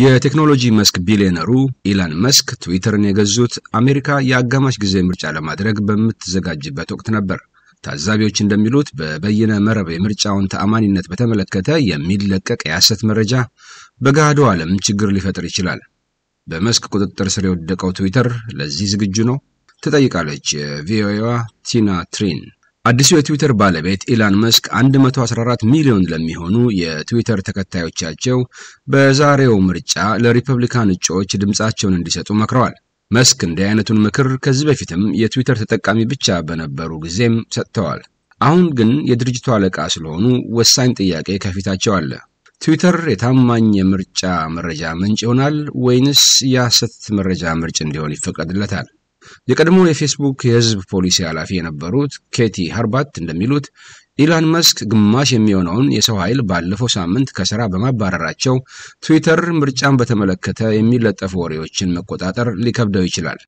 የቴክኖሎጂ መስክ ቢሊዮነሩ ኢላን መስክ ትዊተርን የገዙት አሜሪካ የአጋማሽ ጊዜ ምርጫ ለማድረግ በምትዘጋጅበት ወቅት ነበር። ታዛቢዎች እንደሚሉት በበይነ መረብ የምርጫውን ተአማኒነት በተመለከተ የሚለቀቅ የሐሰት መረጃ በገሃዱ ዓለም ችግር ሊፈጥር ይችላል። በመስክ ቁጥጥር ስር የወደቀው ትዊተር ለዚህ ዝግጁ ነው? ትጠይቃለች የቪኦኤዋ ቲና ትሪን። አዲሱ የትዊተር ባለቤት ኢላን መስክ 114 ሚሊዮን ለሚሆኑ የትዊተር ተከታዮቻቸው በዛሬው ምርጫ ለሪፐብሊካን እጩዎች ድምፃቸውን እንዲሰጡ መክረዋል። መስክ እንዲህ አይነቱን ምክር ከዚህ በፊትም የትዊተር ተጠቃሚ ብቻ በነበሩ ጊዜም ሰጥተዋል። አሁን ግን የድርጅቱ አለቃ ስለሆኑ ወሳኝ ጥያቄ ከፊታቸው አለ። ትዊተር የታማኝ የምርጫ መረጃ ምንጭ ይሆናል ወይንስ የሐሰት መረጃ ምንጭ እንዲሆን ይፈቀድለታል? የቀድሞ የፌስቡክ የህዝብ ፖሊሲ ኃላፊ የነበሩት ኬቲ ሀርባት እንደሚሉት ኢላን መስክ ግማሽ የሚሆነውን የሰው ኃይል ባለፈው ሳምንት ከስራ በማባረራቸው ትዊተር ምርጫን በተመለከተ የሚለጠፉ ወሬዎችን መቆጣጠር ሊከብደው ይችላል።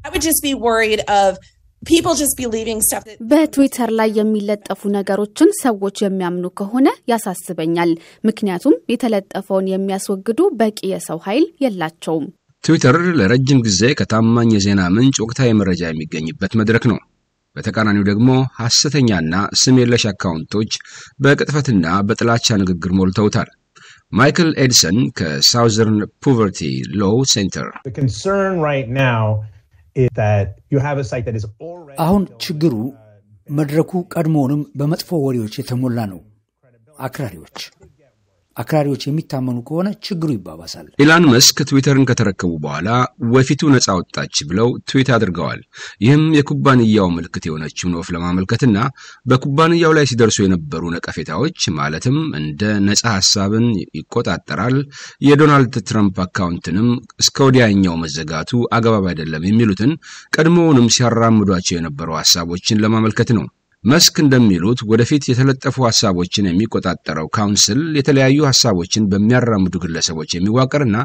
በትዊተር ላይ የሚለጠፉ ነገሮችን ሰዎች የሚያምኑ ከሆነ ያሳስበኛል። ምክንያቱም የተለጠፈውን የሚያስወግዱ በቂ የሰው ኃይል የላቸውም። ትዊተር ለረጅም ጊዜ ከታማኝ የዜና ምንጭ ወቅታዊ መረጃ የሚገኝበት መድረክ ነው። በተቃራኒው ደግሞ ሐሰተኛና ስም የለሽ አካውንቶች በቅጥፈትና በጥላቻ ንግግር ሞልተውታል። ማይክል ኤድሰን ከሳውዘርን ፖቨርቲ ሎው ሴንተር፣ አሁን ችግሩ መድረኩ ቀድሞውንም በመጥፎ ወሬዎች የተሞላ ነው። አክራሪዎች አክራሪዎች የሚታመኑ ከሆነ ችግሩ ይባባሳል። ኢላን መስክ ትዊተርን ከተረከቡ በኋላ ወፊቱ ነፃ ወጣች ብለው ትዊት አድርገዋል። ይህም የኩባንያው ምልክት የሆነችውን ወፍ ለማመልከትና በኩባንያው ላይ ሲደርሱ የነበሩ ነቀፌታዎች ማለትም እንደ ነፃ ሀሳብን ይቆጣጠራል፣ የዶናልድ ትራምፕ አካውንትንም እስከ ወዲያኛው መዘጋቱ አግባብ አይደለም የሚሉትን ቀድሞውንም ሲያራምዷቸው የነበሩ ሀሳቦችን ለማመልከት ነው። መስክ እንደሚሉት ወደፊት የተለጠፉ ሀሳቦችን የሚቆጣጠረው ካውንስል የተለያዩ ሀሳቦችን በሚያራምዱ ግለሰቦች የሚዋቀርና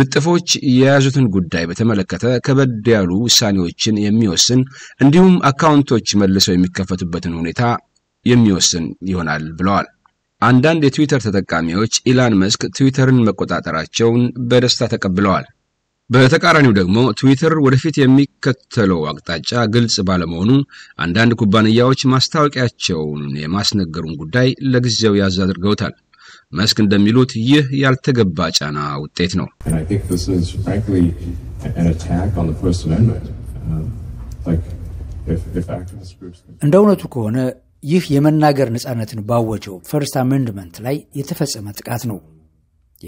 ልጥፎች የያዙትን ጉዳይ በተመለከተ ከበድ ያሉ ውሳኔዎችን የሚወስን እንዲሁም አካውንቶች መልሰው የሚከፈቱበትን ሁኔታ የሚወስን ይሆናል ብለዋል። አንዳንድ የትዊተር ተጠቃሚዎች ኢላን መስክ ትዊተርን መቆጣጠራቸውን በደስታ ተቀብለዋል። በተቃራኒው ደግሞ ትዊተር ወደፊት የሚከተለው አቅጣጫ ግልጽ ባለመሆኑ አንዳንድ ኩባንያዎች ማስታወቂያቸውን የማስነገሩን ጉዳይ ለጊዜው ያዝ አድርገውታል። መስክ እንደሚሉት ይህ ያልተገባ ጫና ውጤት ነው። uh, እንደ እውነቱ ከሆነ ይህ የመናገር ነፃነትን ባወጀው ፈርስት አሜንድመንት ላይ የተፈጸመ ጥቃት ነው።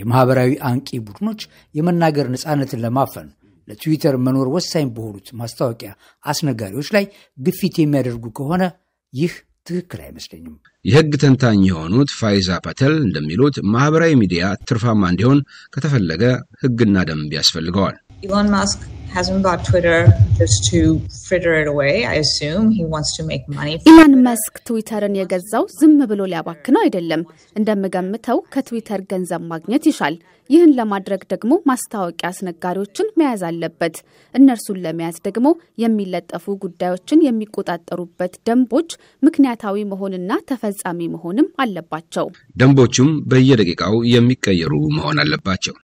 የማኅበራዊ አንቂ ቡድኖች የመናገር ነፃነትን ለማፈን ለትዊተር መኖር ወሳኝ በሆኑት ማስታወቂያ አስነጋሪዎች ላይ ግፊት የሚያደርጉ ከሆነ ይህ ትክክል አይመስለኝም። የሕግ ተንታኝ የሆኑት ፋይዛ ፓተል እንደሚሉት ማኅበራዊ ሚዲያ ትርፋማ እንዲሆን ከተፈለገ ሕግና ደንብ ያስፈልገዋል። ኢሎን ማስክ hasn't ኢላን መስክ ትዊተርን የገዛው ዝም ብሎ ሊያባክነው አይደለም። እንደምገምተው ከትዊተር ገንዘብ ማግኘት ይሻል። ይህን ለማድረግ ደግሞ ማስታወቂያ አስነጋሪዎችን መያዝ አለበት። እነርሱን ለመያዝ ደግሞ የሚለጠፉ ጉዳዮችን የሚቆጣጠሩበት ደንቦች ምክንያታዊ መሆንና ተፈጻሚ መሆንም አለባቸው። ደንቦቹም በየደቂቃው የሚቀየሩ መሆን አለባቸው።